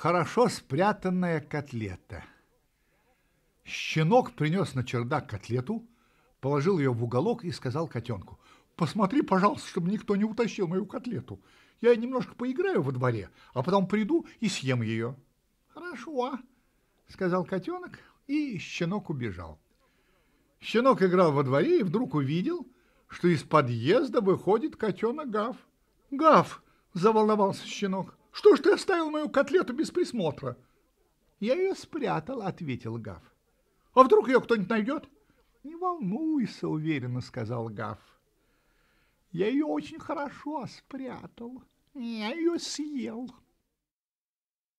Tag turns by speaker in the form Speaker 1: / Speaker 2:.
Speaker 1: хорошо спрятанная котлета. Щенок принес на чердак котлету, положил ее в уголок и сказал котенку, «Посмотри, пожалуйста, чтобы никто не утащил мою котлету. Я немножко поиграю во дворе, а потом приду и съем ее». «Хорошо», а?» — сказал котенок, и щенок убежал. Щенок играл во дворе и вдруг увидел, что из подъезда выходит котенок Гав. «Гав!» – заволновался щенок. Что ж ты оставил мою котлету без присмотра? Я ее спрятал, ответил Гав. А вдруг ее кто-нибудь найдет? Не волнуйся, уверенно сказал Гав. Я ее очень хорошо спрятал. Я ее съел.